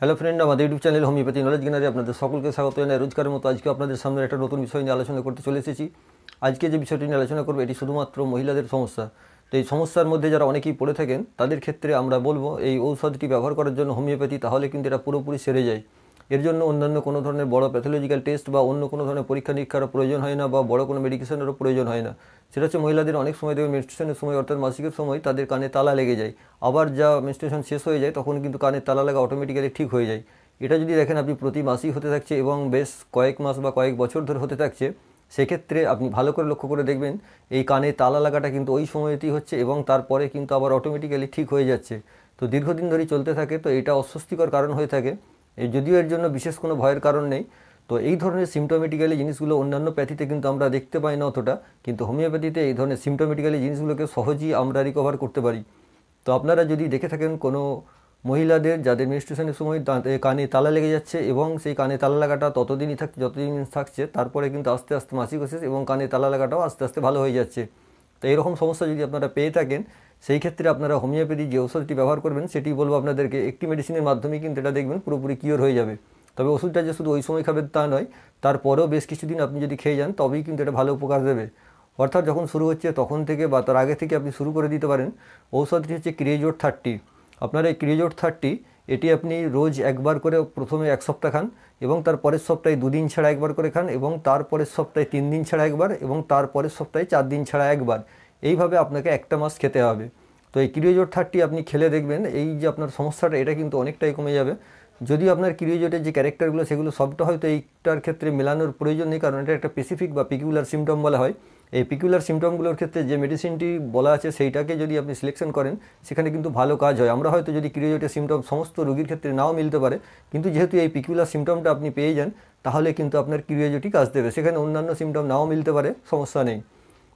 hello friend আমাদের YouTube channel homeopathy knowledge গেনারে আপনাদের সকলকে স্বাগত জানাই রোজগারের মতো আজকে আপনাদের সামনে একটা নতুন বিষয় নিয়ে আলোচনা করতে চলে এসেছি আজকে যে বিষয়টি নিয়ে আলোচনা করবো এটি শুধুমাত্র মহিলাদের সমস্যা তো এই সমস্যার মধ্যে যারা অনেকেই পড়ে থাকেন তাদের ক্ষেত্রে আমরা বলবো এই ঔষধটি ব্যবহার করার জন্য হোমিওপ্যাথি তাহলে কিন্তু এটা পুরোপুরি সেরে যায় এর জন্য অন্যান্য কোনো ধরনের বড় প্যাথোলজিক্যাল টেস্ট বা অন্য কোনো ধরনের পরীক্ষা নিরীক্ষারও প্রয়োজন হয় না বা বড় কোনো মেডিকেশনেরও প্রয়োজন হয় না সেটা হচ্ছে মহিলাদের অনেক সময় দেখবে মেনস্ট্রেশনের সময় অর্থাৎ মাসিকের সময় তাদের কানে তালা লেগে যায় আবার যা মেনস্ট্রেশন শেষ হয়ে যায় তখন কিন্তু কানে তালা লাগা অটোমেটিক্যালি ঠিক হয়ে যায় এটা যদি দেখেন আপনি প্রতি মাসেই হতে থাকছে এবং বেশ কয়েক মাস বা কয়েক বছর ধরে হতে থাকছে সেক্ষেত্রে আপনি ভালো করে লক্ষ্য করে দেখবেন এই কানে তালা লাগাটা কিন্তু ওই সময়তেই হচ্ছে এবং তারপরে কিন্তু আবার অটোমেটিক্যালি ঠিক হয়ে যাচ্ছে তো দীর্ঘদিন ধরে চলতে থাকে তো এটা অস্বস্তিকর কারণ হয়ে থাকে যদিও এর জন্য বিশেষ কোনো ভয়ের কারণ নেই তো এই ধরনের সিমটোমেটিক্যালি জিনিসগুলো অন্যান্য প্যাথিতে কিন্তু আমরা দেখতে পাই না অতটা কিন্তু হোমিওপ্যাথিতে এই ধরনের সিমটোমেটিক্যালি জিনিসগুলোকে সহজেই আমরা রিকভার করতে পারি তো আপনারা যদি দেখে থাকেন কোনো মহিলাদের যাদের মেনস্ট্রুশনের সময় কানে তালা লেগে যাচ্ছে এবং সেই কানে তালা লাগাটা ততদিনই থাক যতদিন থাকছে তারপরে কিন্তু আস্তে আস্তে মাসিক এবং কানে তালা লাগাটাও আস্তে আস্তে ভালো হয়ে যাচ্ছে তো এরকম সমস্যা যদি আপনারা পেয়ে থাকেন সেই ক্ষেত্রে আপনারা হোমিওপ্যাথি যে ওষুধটি ব্যবহার করবেন সেটি বলবো আপনাদেরকে একটি মেডিসিনের মাধ্যমে কিন্তু এটা দেখবেন পুরোপুরি কিওর হয়ে যাবে তবে ওষুধটা যে শুধু ওই সময় খাবেন তা নয় তারপরেও বেশ কিছুদিন আপনি যদি খেয়ে যান তবেই কিন্তু এটা ভালো উপকার দেবে অর্থাৎ যখন শুরু হচ্ছে তখন থেকে বা তার আগে থেকে আপনি শুরু করে দিতে পারেন ঔষধটি হচ্ছে ক্রিয়েজোট থার্টি আপনার এই ক্রিয়েজোট থার্টি এটি আপনি রোজ একবার করে প্রথমে এক সপ্তাহ খান এবং তার পরের সপ্তাহে দুদিন ছাড়া একবার করে খান এবং তার পরের সপ্তাহে তিন দিন ছাড়া একবার এবং তার পরের সপ্তাহে চার দিন ছাড়া একবার এইভাবে আপনাকে একটা মাস খেতে হবে তো এই কিরিওজোট থার্টি আপনি খেলে দেখবেন এই যে আপনার সমস্যাটা এটা কিন্তু অনেকটাই কমে যাবে যদি আপনার কিরিওজোটের যে ক্যারেক্টারগুলো সেগুলো সবটা হয়তো এইটার ক্ষেত্রে মেলানোর প্রয়োজন নেই কারণ এটা একটা স্পেসিফিক বা পিকিউলার সিমটম বলা হয় এই পিকুলার সিমটমগুলোর ক্ষেত্রে যে মেডিসিনটি বলা আছে সেইটাকে যদি আপনি সিলেকশন করেন সেখানে কিন্তু ভালো কাজ হয় আমরা হয়তো যদি ক্রিওজোটের সিমটম সমস্ত রোগীর ক্ষেত্রে নাও মিলতে পারে কিন্তু যেহেতু এই পিকুলার সিমটমটা আপনি পেয়ে যান তাহলে কিন্তু আপনার ক্রিওজোটি কাজ দেবে সেখানে অন্যান্য সিমটম নাও মিলতে পারে সমস্যা নেই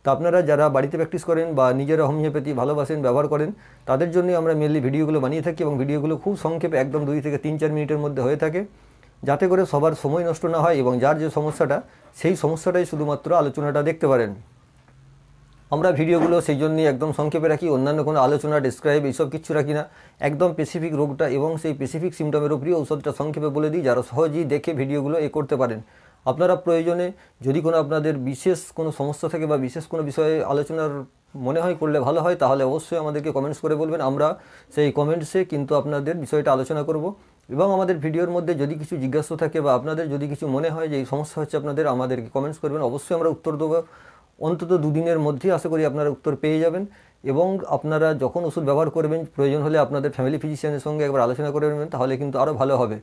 তো আপনারা যারা বাড়িতে প্র্যাকটিস করেন বা নিজেরা হোমিওপ্যাথি ভালোবাসেন ব্যবহার করেন তাদের জন্য আমরা মেনলি ভিডিওগুলো বানিয়ে থাকি এবং ভিডিওগুলো খুব সংক্ষেপে একদম দুই থেকে তিন চার মিনিটের মধ্যে হয়ে থাকে যাতে করে সবার সময় নষ্ট না হয় এবং যার যে সমস্যাটা সেই সমস্যাটাই শুধুমাত্র আলোচনাটা দেখতে পারেন আমরা ভিডিওগুলো সেই জন্যই একদম সংক্ষেপে রাখি অন্যান্য কোনো আলোচনা ডিসক্রাইব এইসব কিছু রাখি না একদম স্পেসিফিক রোগটা এবং সেই স্পেসিফিক সিমটমের উপরই ঔষধটা সংক্ষেপে বলে দিই যারা সহজেই দেখে ভিডিওগুলো এ করতে পারেন আপনারা প্রয়োজনে যদি কোনো আপনাদের বিশেষ কোনো সমস্যা থাকে বা বিশেষ কোনো বিষয়ে আলোচনার মনে হয় করলে ভালো হয় তাহলে অবশ্যই আমাদেরকে কমেন্টস করে বলবেন আমরা সেই কমেন্টসে কিন্তু আপনাদের বিষয়টা আলোচনা করব এবং আমাদের ভিডিওর মধ্যে যদি কিছু জিজ্ঞাসা থাকে বা আপনাদের যদি কিছু মনে হয় যে এই সমস্যা হচ্ছে আপনাদের আমাদেরকে কমেন্টস করবেন অবশ্যই আমরা উত্তর দেবো অন্তত দুদিনের মধ্যেই আশা করি আপনারা উত্তর পেয়ে যাবেন এবং আপনারা যখন ওষুধ ব্যবহার করবেন প্রয়োজন হলে আপনাদের ফ্যামিলি ফিজিশিয়ানের সঙ্গে একবার আলোচনা করে নেবেন তাহলে কিন্তু আরও ভালো হবে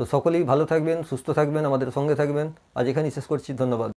তো সকলেই ভালো থাকবেন সুস্থ থাকবেন আমাদের সঙ্গে থাকবেন আজ এখানেই শেষ করছি ধন্যবাদ